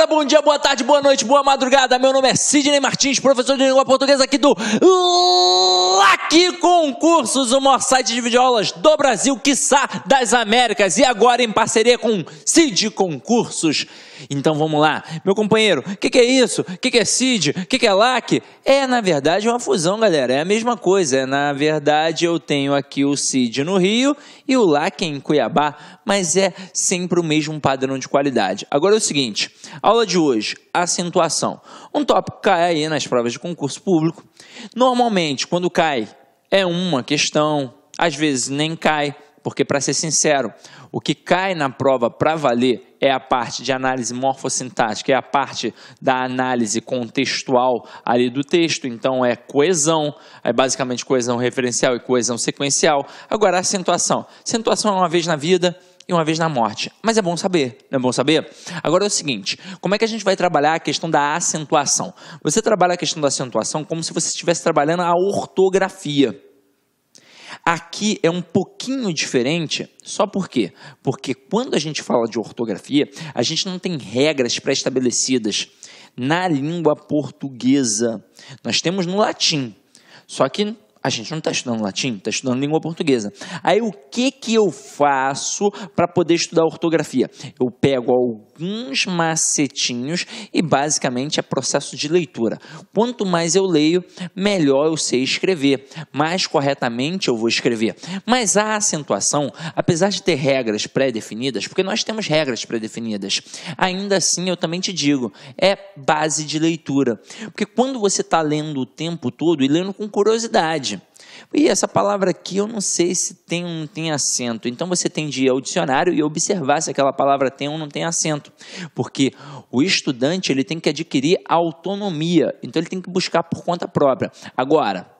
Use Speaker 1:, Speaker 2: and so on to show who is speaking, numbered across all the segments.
Speaker 1: galera, bom dia, boa tarde, boa noite, boa madrugada. Meu nome é Sidney Martins, professor de língua portuguesa aqui do Lac Concursos, o maior site de videoaulas do Brasil, quiçá das Américas, e agora em parceria com CID Concursos. Então vamos lá. Meu companheiro, o que, que, é isso? O que, que, é CID? O que, que, é LAC? É, na verdade, uma fusão, galera. É a mesma coisa. É, na verdade, eu tenho aqui o CID no Rio e o LAC em Cuiabá, mas é sempre o mesmo padrão de qualidade. Agora é o seguinte: aula de hoje, acentuação. Um tópico cai aí nas provas de concurso público. Normalmente, quando cai cai? É uma questão, às vezes nem cai, porque, para ser sincero, o que cai na prova para valer é a parte de análise morfossintática, é a parte da análise contextual ali do texto. Então, é coesão, é basicamente coesão referencial e coesão sequencial. Agora, a acentuação. Acentuação é uma vez na vida, e uma vez na morte. Mas é bom saber, não é bom saber? Agora é o seguinte: como é que a gente vai trabalhar a questão da acentuação? Você trabalha a questão da acentuação como se você estivesse trabalhando a ortografia. Aqui é um pouquinho diferente, só por quê? Porque quando a gente fala de ortografia, a gente não tem regras pré-estabelecidas na língua portuguesa. Nós temos no latim. Só que a gente não está estudando latim, está estudando língua portuguesa. Aí o que, que eu faço para poder estudar ortografia? Eu pego algum alguns macetinhos e basicamente é processo de leitura. Quanto mais eu leio, melhor eu sei escrever, mais corretamente eu vou escrever. Mas a acentuação, apesar de ter regras pré-definidas, porque nós temos regras pré-definidas, ainda assim eu também te digo, é base de leitura. Porque quando você está lendo o tempo todo e lendo com curiosidade, e essa palavra aqui eu não sei se tem ou não tem acento. Então você tem de ir ao dicionário e observar se aquela palavra tem ou não tem acento. Porque o estudante ele tem que adquirir autonomia. Então ele tem que buscar por conta própria. Agora,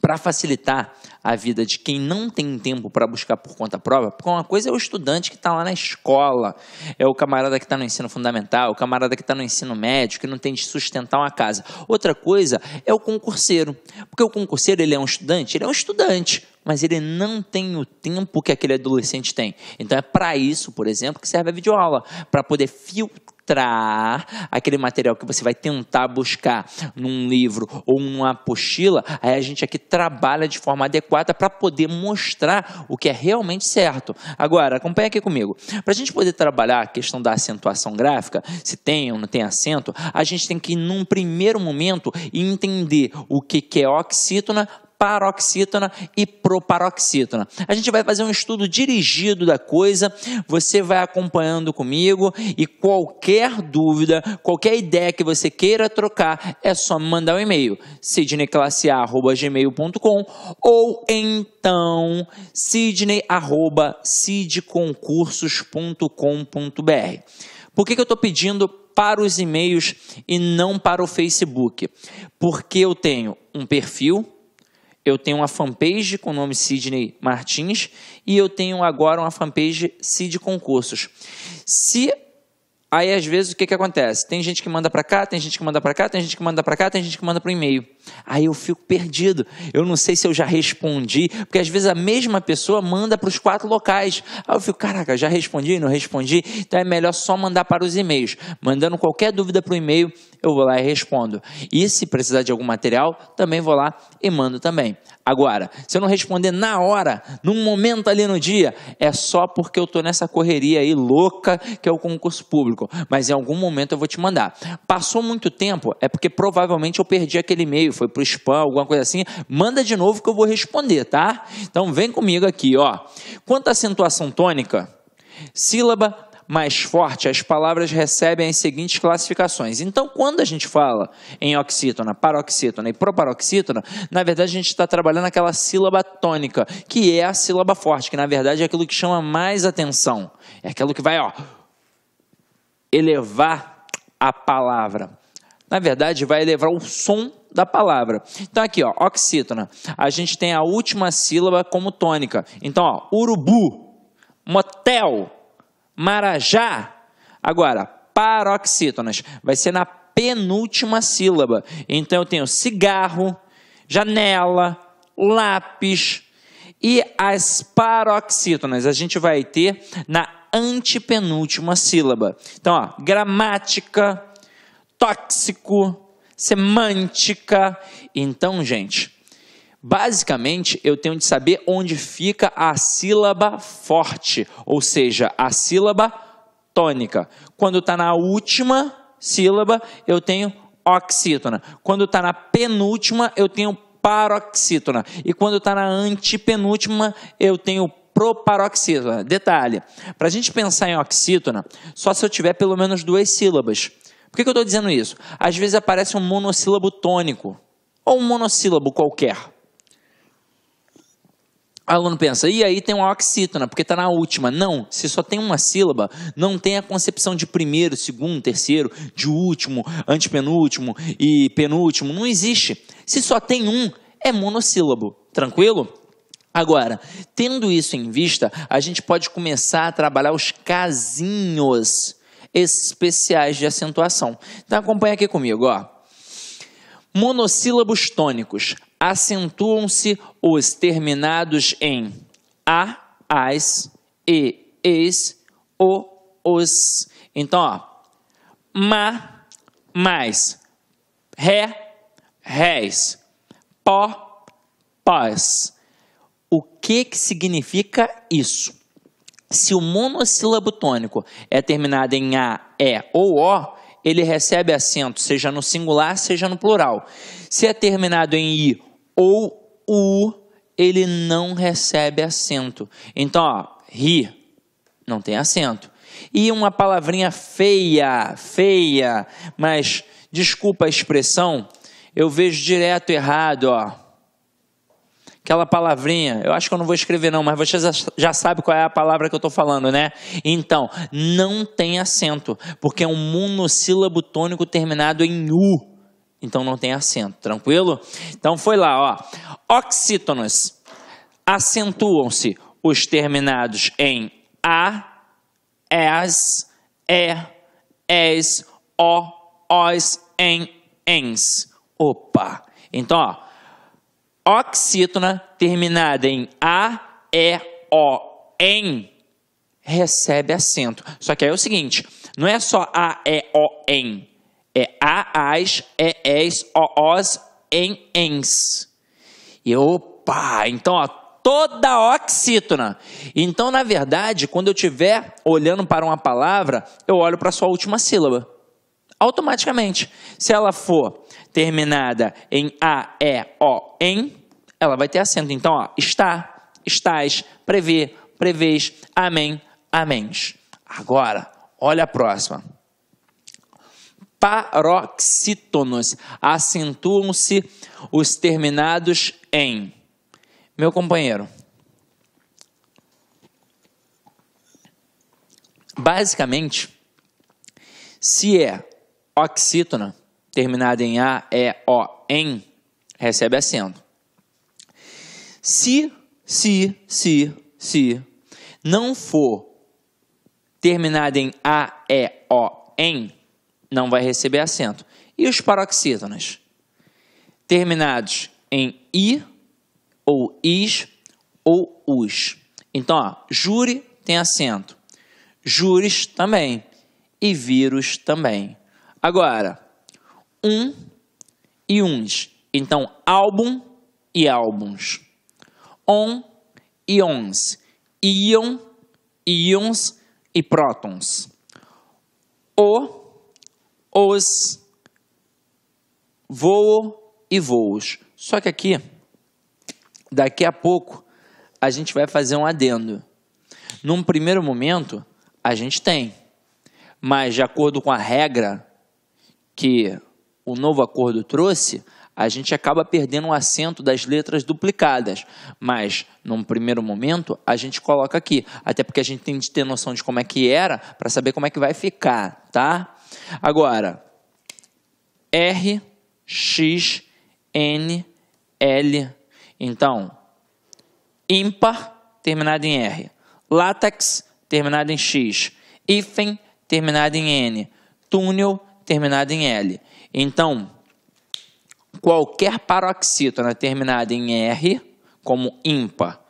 Speaker 1: para facilitar, a vida de quem não tem tempo para buscar por conta própria, porque uma coisa é o estudante que está lá na escola, é o camarada que está no ensino fundamental, o camarada que está no ensino médio, que não tem de sustentar uma casa. Outra coisa é o concurseiro, porque o concurseiro ele é um estudante, ele é um estudante, mas ele não tem o tempo que aquele adolescente tem. Então é para isso, por exemplo, que serve a videoaula, para poder filtrar encontrar aquele material que você vai tentar buscar num livro ou numa apostila, aí a gente aqui trabalha de forma adequada para poder mostrar o que é realmente certo. Agora, acompanha aqui comigo. Para a gente poder trabalhar a questão da acentuação gráfica, se tem ou não tem acento, a gente tem que, num primeiro momento, entender o que é oxítona paroxítona e proparoxítona. A gente vai fazer um estudo dirigido da coisa, você vai acompanhando comigo e qualquer dúvida, qualquer ideia que você queira trocar, é só me mandar um e-mail, sidneyclasseA.gmail.com ou então sidney.sidconcursos.com.br. Por que, que eu estou pedindo para os e-mails e não para o Facebook? Porque eu tenho um perfil eu tenho uma fanpage com o nome Sidney Martins e eu tenho agora uma fanpage Sid Concursos. Se Aí às vezes o que, que acontece? Tem gente que manda para cá, tem gente que manda para cá, tem gente que manda para cá, tem gente que manda para o e-mail. Aí eu fico perdido. Eu não sei se eu já respondi, porque às vezes a mesma pessoa manda para os quatro locais. Aí eu fico, caraca, já respondi, não respondi. Então é melhor só mandar para os e-mails. Mandando qualquer dúvida para o e-mail, eu vou lá e respondo. E se precisar de algum material, também vou lá e mando também. Agora, se eu não responder na hora, num momento ali no dia, é só porque eu estou nessa correria aí louca que é o concurso público mas em algum momento eu vou te mandar. Passou muito tempo, é porque provavelmente eu perdi aquele e-mail, foi para o spam, alguma coisa assim. Manda de novo que eu vou responder, tá? Então vem comigo aqui, ó. Quanto à acentuação tônica, sílaba mais forte, as palavras recebem as seguintes classificações. Então, quando a gente fala em oxítona, paroxítona e proparoxítona, na verdade a gente está trabalhando aquela sílaba tônica, que é a sílaba forte, que na verdade é aquilo que chama mais atenção. É aquilo que vai, ó elevar a palavra. Na verdade, vai elevar o som da palavra. Então, aqui, ó, oxítona. A gente tem a última sílaba como tônica. Então, ó, urubu, motel, marajá. Agora, paroxítonas. Vai ser na penúltima sílaba. Então, eu tenho cigarro, janela, lápis. E as paroxítonas a gente vai ter na antepenúltima sílaba. Então, ó, gramática, tóxico, semântica. Então, gente, basicamente eu tenho de saber onde fica a sílaba forte, ou seja, a sílaba tônica. Quando está na última sílaba, eu tenho oxítona. Quando está na penúltima, eu tenho paroxítona. E quando está na antepenúltima, eu tenho proparoxítona. Detalhe, para a gente pensar em oxítona, só se eu tiver pelo menos duas sílabas. Por que, que eu estou dizendo isso? Às vezes aparece um monossílabo tônico, ou um monossílabo qualquer. O aluno pensa, e aí tem uma oxítona, porque está na última. Não, se só tem uma sílaba, não tem a concepção de primeiro, segundo, terceiro, de último, antepenúltimo e penúltimo. Não existe. Se só tem um, é monossílabo. Tranquilo? Agora, tendo isso em vista, a gente pode começar a trabalhar os casinhos especiais de acentuação. Então acompanha aqui comigo, ó. Monossílabos tônicos acentuam-se os terminados em a, as, e, es, o, os. Então, ó, ma, mais, ré, rés, pó, pós que, que significa isso? Se o monossílabo tônico é terminado em A, E ou O, ele recebe acento, seja no singular, seja no plural. Se é terminado em I ou U, ele não recebe acento. Então, ó, ri não tem acento. E uma palavrinha feia, feia, mas desculpa a expressão, eu vejo direto errado, ó aquela palavrinha, eu acho que eu não vou escrever não, mas você já sabe qual é a palavra que eu estou falando, né? Então, não tem acento, porque é um monossílabo tônico terminado em U. Então não tem acento, tranquilo? Então foi lá, ó. Oxítonos. Acentuam-se os terminados em A, as, E, es, O, os, em, ens. Opa! Então, ó oxítona terminada em A, E, O, em recebe acento. Só que aí é o seguinte, não é só A, E, O, em. É A, as, E, es, O, os, en, ens. E opa, então ó, toda oxítona. Então, na verdade, quando eu estiver olhando para uma palavra, eu olho para a sua última sílaba automaticamente. Se ela for terminada em A, E, O, em, ela vai ter acento. Então, ó, está, estás, prevê, prevês, amém, amém Agora, olha a próxima. Paroxítonos. Acentuam-se os terminados em. Meu companheiro. Basicamente, se é oxítona, terminada em A, E, é O, n, recebe acento. Se, se, se, se não for terminada em A, E, O, n, não vai receber acento. E os paroxítonas? Terminados em I, ou is, ou us. Então, ó, júri tem acento. Júris também. E vírus também. Agora, um e uns. Então, álbum e álbuns. On e ons. Ion, íons e prótons. O, os, voo e voos. Só que aqui, daqui a pouco, a gente vai fazer um adendo. Num primeiro momento, a gente tem. Mas, de acordo com a regra que o novo acordo trouxe, a gente acaba perdendo o um acento das letras duplicadas. Mas, num primeiro momento, a gente coloca aqui. Até porque a gente tem de ter noção de como é que era para saber como é que vai ficar, tá? Agora, R, X, N, L. Então, ímpar, terminado em R. Látex, terminado em X. Hífen, terminado em N. Túnel, terminada em L. Então, qualquer paroxítona terminada em R, como ímpar,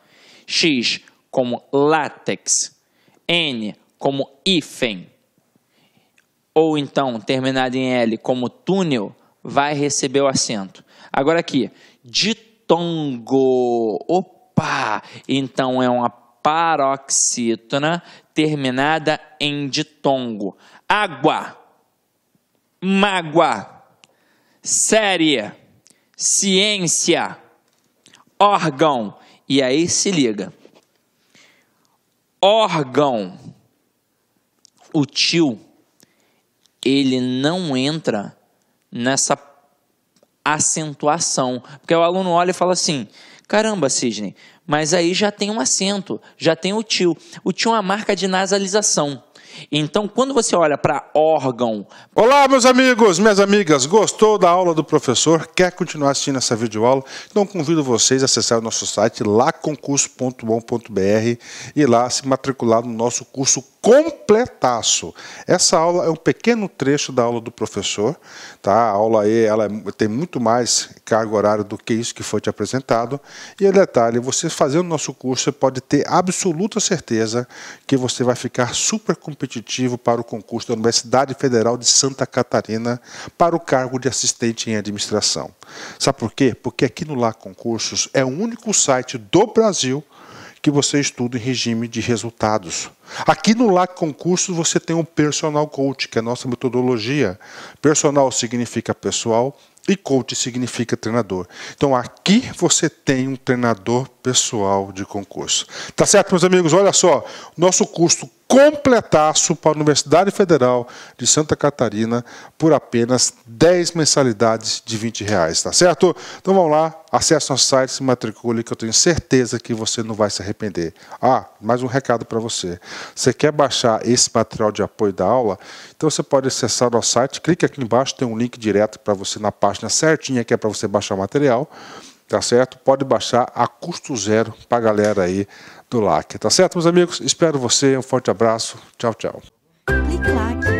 Speaker 1: X como látex, N como hífen, ou então terminada em L como túnel, vai receber o acento. Agora aqui, ditongo. Opa! Então é uma paroxítona terminada em ditongo. Água mágoa, séria, ciência, órgão. E aí se liga. Órgão. O tio, ele não entra nessa acentuação. Porque o aluno olha e fala assim: caramba, Sidney, mas aí já tem um acento, já tem o tio. O tio é uma marca de nasalização. Então, quando você olha para órgão.
Speaker 2: Olá, meus amigos, minhas amigas. Gostou da aula do professor? Quer continuar assistindo essa videoaula? Então, convido vocês a acessar o nosso site laconcurso.bom.br e lá se matricular no nosso curso completaço. Essa aula é um pequeno trecho da aula do professor, tá? A aula E, ela é, tem muito mais carga horária do que isso que foi te apresentado. E é detalhe, você fazendo o nosso curso, você pode ter absoluta certeza que você vai ficar super competente competitivo para o concurso da Universidade Federal de Santa Catarina para o cargo de assistente em administração. Sabe por quê? Porque aqui no Lac Concursos é o único site do Brasil que você estuda em regime de resultados. Aqui no LAC Concursos você tem o um Personal Coach, que é a nossa metodologia. Personal significa pessoal e coach significa treinador. Então aqui você tem um treinador pessoal de concurso. Tá certo, meus amigos? Olha só, nosso custo completaço para a Universidade Federal de Santa Catarina por apenas 10 mensalidades de 20 reais, tá certo? Então vamos lá, acesse nosso site, se matricule, que eu tenho certeza que você não vai se arrepender. Ah, mais um recado para você. Você quer baixar esse material de apoio da aula? Então você pode acessar nosso site, clique aqui embaixo, tem um link direto para você na página certinha que é para você baixar o material tá certo? Pode baixar a custo zero para a galera aí do LAC, tá certo, meus amigos? Espero você, um forte abraço, tchau, tchau. Clique,